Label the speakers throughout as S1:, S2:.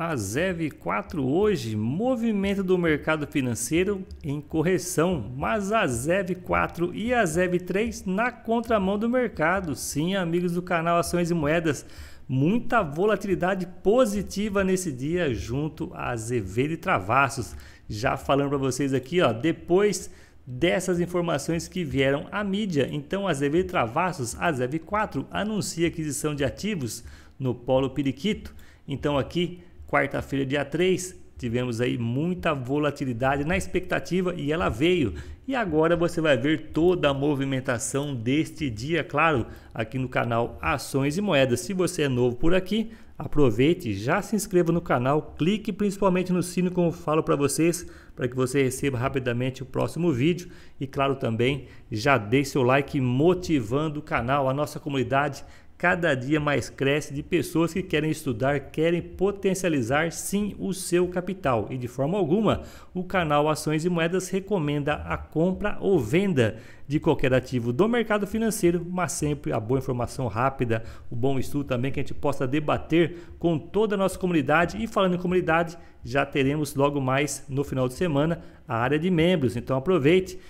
S1: A ZEV 4 hoje, movimento do mercado financeiro em correção, mas a ZEV 4 e a ZEV 3 na contramão do mercado. Sim, amigos do canal Ações e Moedas, muita volatilidade positiva nesse dia junto a Azevedo e Travassos. Já falando para vocês aqui, ó, depois dessas informações que vieram à mídia. Então, a ZEV Travassos, a ZEV 4 anuncia aquisição de ativos no Polo Periquito. Então, aqui quarta-feira, dia 3, tivemos aí muita volatilidade na expectativa e ela veio. E agora você vai ver toda a movimentação deste dia, claro, aqui no canal Ações e Moedas. Se você é novo por aqui, aproveite, já se inscreva no canal, clique principalmente no sino como eu falo para vocês, para que você receba rapidamente o próximo vídeo e claro também já deixe seu like motivando o canal, a nossa comunidade cada dia mais cresce de pessoas que querem estudar, querem potencializar sim o seu capital. E de forma alguma, o canal Ações e Moedas recomenda a compra ou venda de qualquer ativo do mercado financeiro, mas sempre a boa informação rápida, o bom estudo também que a gente possa debater com toda a nossa comunidade. E falando em comunidade, já teremos logo mais no final de semana a área de membros. Então aproveite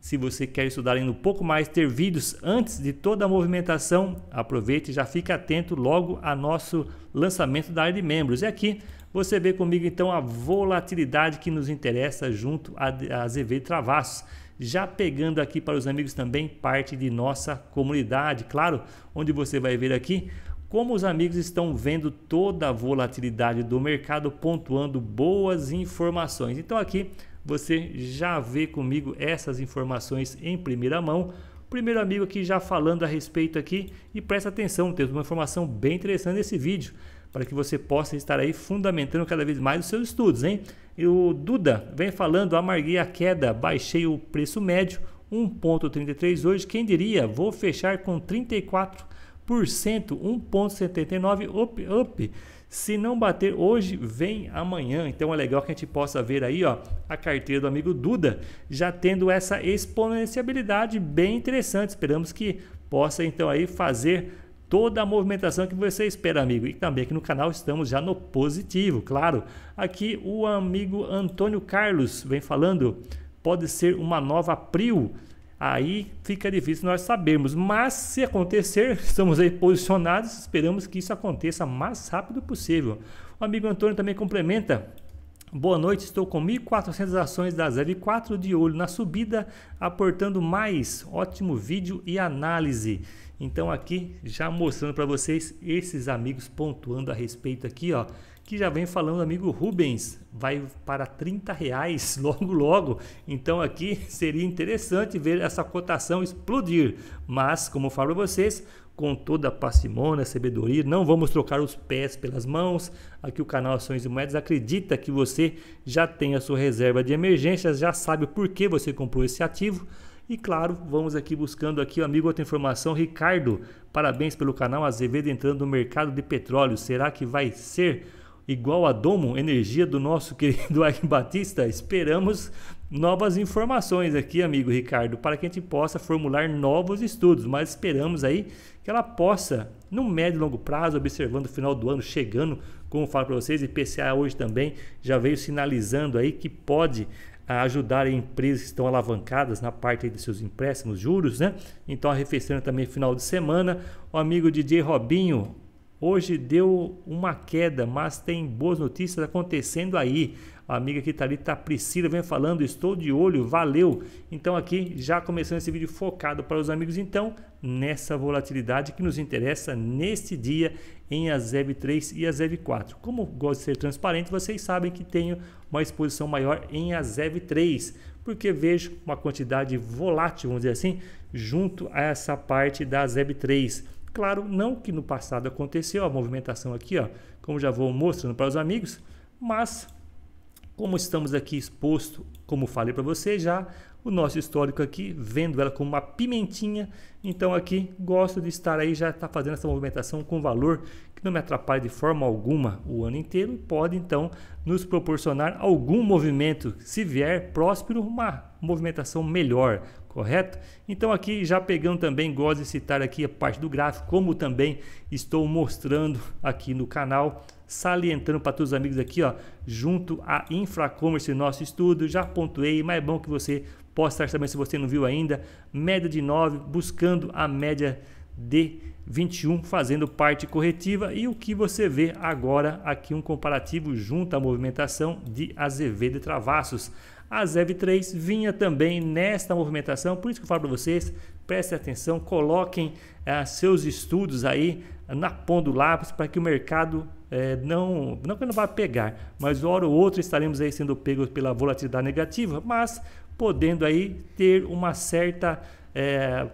S1: se você quer estudar ainda um pouco mais, ter vídeos antes de toda a movimentação, aproveite e já fique atento logo a nosso lançamento da área de membros. E aqui você vê comigo então a volatilidade que nos interessa junto a ZV Travassos. Já pegando aqui para os amigos também parte de nossa comunidade, claro, onde você vai ver aqui como os amigos estão vendo toda a volatilidade do mercado, pontuando boas informações. Então aqui você já vê comigo essas informações em primeira mão. Primeiro amigo aqui já falando a respeito aqui e presta atenção, temos uma informação bem interessante nesse vídeo para que você possa estar aí fundamentando cada vez mais os seus estudos, hein? E o Duda vem falando, amarguei a queda, baixei o preço médio 1.33 hoje, quem diria? Vou fechar com 34 1,79 up, up se não bater hoje, vem amanhã. Então é legal que a gente possa ver aí ó, a carteira do amigo Duda já tendo essa exponenciabilidade bem interessante. Esperamos que possa então aí fazer toda a movimentação que você espera, amigo. E também aqui no canal estamos já no positivo, claro. Aqui o amigo Antônio Carlos vem falando, pode ser uma nova priu aí fica difícil nós sabermos. Mas se acontecer, estamos aí posicionados, esperamos que isso aconteça o mais rápido possível. O amigo Antônio também complementa Boa noite, estou com 1.400 ações da 04 de olho na subida, aportando mais. Ótimo vídeo e análise. Então aqui já mostrando para vocês esses amigos pontuando a respeito aqui, ó, que já vem falando amigo Rubens, vai para 30 reais logo logo. Então aqui seria interessante ver essa cotação explodir. Mas como eu falo para vocês, com toda a parcimônia, sabedoria. Não vamos trocar os pés pelas mãos. Aqui o canal Ações e Moedas acredita que você já tem a sua reserva de emergências, já sabe por que você comprou esse ativo. E claro, vamos aqui buscando aqui o amigo outra informação, Ricardo. Parabéns pelo canal Azevedo entrando no mercado de petróleo. Será que vai ser igual a Domo, energia do nosso querido Ag Batista, esperamos novas informações aqui, amigo Ricardo, para que a gente possa formular novos estudos, mas esperamos aí que ela possa, no médio e longo prazo, observando o final do ano chegando, como eu falo para vocês, e PCA hoje também já veio sinalizando aí que pode ah, ajudar empresas que estão alavancadas na parte de seus empréstimos, juros, né? Então arrefecendo também final de semana. O amigo DJ Robinho, Hoje deu uma queda, mas tem boas notícias acontecendo aí. A amiga que está ali, tá Priscila, vem falando, estou de olho, valeu. Então aqui já começando esse vídeo focado para os amigos, então, nessa volatilidade que nos interessa neste dia em Azeb 3 e Azeb 4. Como gosto de ser transparente, vocês sabem que tenho uma exposição maior em Azeb 3, porque vejo uma quantidade volátil, vamos dizer assim, junto a essa parte da Azeb 3 Claro, não que no passado aconteceu a movimentação aqui, ó, como já vou mostrando para os amigos, mas como estamos aqui exposto, como falei para você já, o nosso histórico aqui, vendo ela como uma pimentinha, então aqui gosto de estar aí, já está fazendo essa movimentação com valor que não me atrapalha de forma alguma o ano inteiro, pode então nos proporcionar algum movimento, se vier próspero, uma movimentação melhor, correto? Então aqui já pegando também, gosto de citar aqui a parte do gráfico, como também estou mostrando aqui no canal, salientando para todos os amigos aqui, ó, junto a Infracommerce, nosso estudo, já pontuei, mas é bom que você possa estar também, se você não viu ainda, média de 9, buscando a média de 21 fazendo parte corretiva e o que você vê agora aqui um comparativo junto à movimentação de Azevedo e Travassos. A ZEV 3 vinha também nesta movimentação, por isso que eu falo para vocês, prestem atenção, coloquem eh, seus estudos aí na ponta do lápis para que o mercado é, não, não não vá pegar, mas hora ou outra estaremos aí sendo pegos pela volatilidade negativa, mas podendo aí ter uma certa é,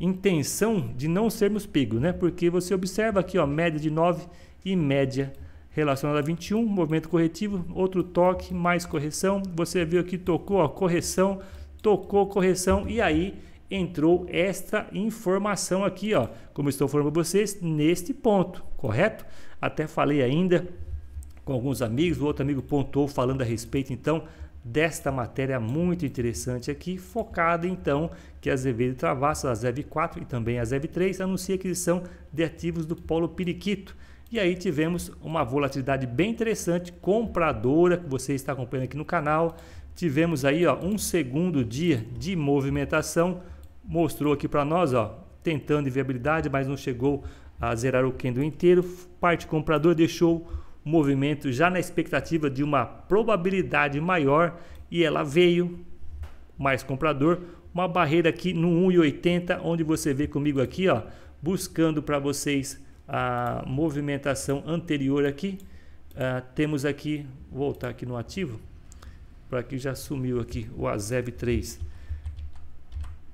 S1: intenção de não sermos pegos, né? Porque você observa aqui, ó, média de 9 e média de relacionado a 21, movimento corretivo, outro toque, mais correção. Você viu aqui, tocou, a correção, tocou, correção, e aí entrou esta informação aqui, ó, como estou falando para vocês, neste ponto, correto? Até falei ainda com alguns amigos, o outro amigo pontuou falando a respeito, então, desta matéria muito interessante aqui, focada então que a Azevedo travassa a ZEV4 e também a ZEV3 anuncia aquisição de ativos do Polo Periquito. E aí tivemos uma volatilidade bem interessante, compradora, que você está acompanhando aqui no canal. Tivemos aí ó, um segundo dia de movimentação, mostrou aqui para nós, ó, tentando viabilidade, mas não chegou a zerar o candle inteiro. Parte compradora deixou o movimento já na expectativa de uma probabilidade maior e ela veio mais comprador, uma barreira aqui no 1,80, onde você vê comigo aqui, ó, buscando para vocês a movimentação anterior aqui. Uh, temos aqui, vou voltar aqui no ativo, para que já sumiu aqui o AZEV 3.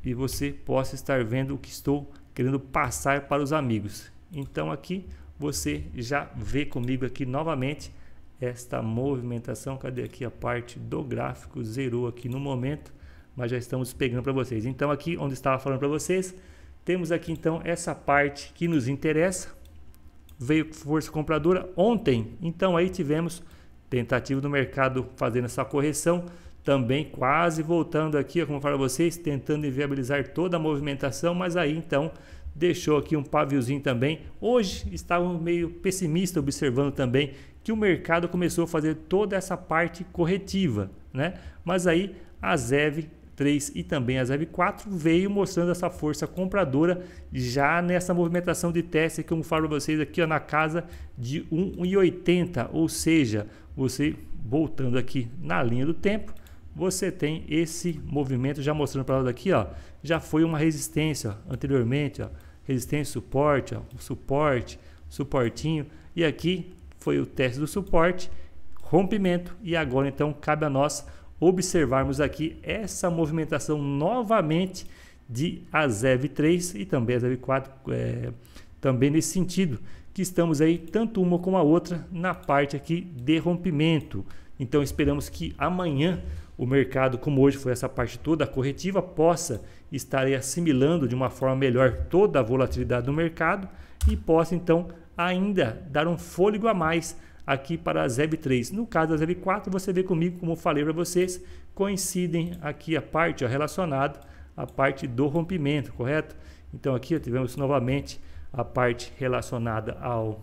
S1: E você possa estar vendo o que estou querendo passar para os amigos. Então aqui você já vê comigo aqui novamente esta movimentação. Cadê aqui a parte do gráfico? Zerou aqui no momento, mas já estamos pegando para vocês. Então aqui onde estava falando para vocês, temos aqui então essa parte que nos interessa, veio força compradora ontem. Então aí tivemos tentativa do mercado fazendo essa correção, também quase voltando aqui, como eu falo a vocês, tentando inviabilizar toda a movimentação, mas aí então deixou aqui um paviozinho também. Hoje estava meio pessimista observando também que o mercado começou a fazer toda essa parte corretiva, né? Mas aí a ZEV 3 e também as F4 veio mostrando essa força compradora já nessa movimentação de teste que eu falo para vocês aqui ó, na casa de 1,80, ou seja, você voltando aqui na linha do tempo, você tem esse movimento já mostrando para lá aqui ó, já foi uma resistência ó, anteriormente, ó, resistência, suporte, ó, suporte, suportinho e aqui foi o teste do suporte, rompimento e agora então cabe a nós observarmos aqui essa movimentação novamente de azev 3 e também azev 4, é, também nesse sentido, que estamos aí tanto uma como a outra na parte aqui de rompimento. Então esperamos que amanhã o mercado, como hoje foi essa parte toda, a corretiva possa estar assimilando de uma forma melhor toda a volatilidade do mercado e possa então ainda dar um fôlego a mais aqui para a ZEB3. No caso da ZEB4, você vê comigo, como eu falei para vocês, coincidem aqui a parte relacionada à parte do rompimento, correto? Então aqui ó, tivemos novamente a parte relacionada ao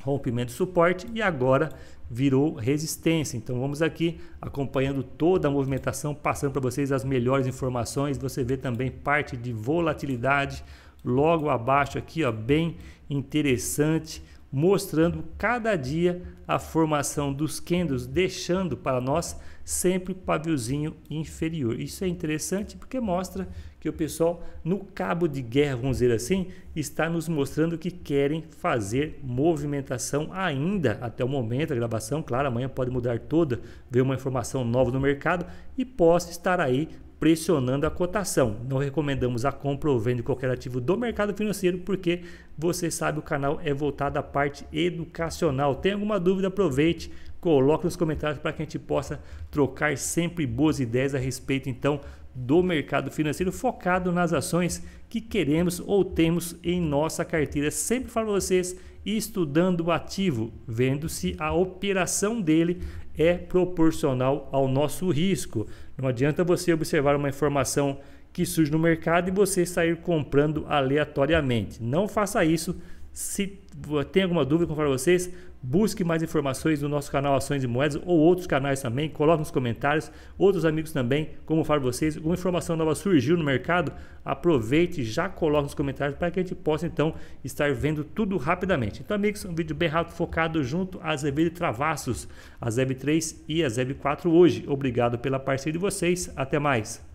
S1: rompimento suporte e agora virou resistência. Então vamos aqui acompanhando toda a movimentação, passando para vocês as melhores informações. Você vê também parte de volatilidade logo abaixo aqui, ó, bem interessante mostrando cada dia a formação dos candles, deixando para nós sempre o paviozinho inferior. Isso é interessante porque mostra que o pessoal, no cabo de guerra, vamos dizer assim, está nos mostrando que querem fazer movimentação ainda até o momento da gravação. Claro, amanhã pode mudar toda, ver uma informação nova no mercado e possa estar aí pressionando a cotação. Não recomendamos a compra ou venda de qualquer ativo do mercado financeiro, porque você sabe o canal é voltado à parte educacional. Tem alguma dúvida? Aproveite, coloque nos comentários para que a gente possa trocar sempre boas ideias a respeito então do mercado financeiro focado nas ações que queremos ou temos em nossa carteira. Sempre falo para vocês, estudando o ativo, vendo se a operação dele é proporcional ao nosso risco. Não adianta você observar uma informação que surge no mercado e você sair comprando aleatoriamente. Não faça isso. Se tem alguma dúvida, como para vocês, Busque mais informações no nosso canal Ações e Moedas ou outros canais também. Coloque nos comentários. Outros amigos também, como eu falo para vocês, alguma informação nova surgiu no mercado, aproveite e já coloque nos comentários para que a gente possa então estar vendo tudo rapidamente. Então, amigos, um vídeo bem rápido focado junto às EB de Travassos, a EB3 e a EB4 hoje. Obrigado pela parceria de vocês. Até mais.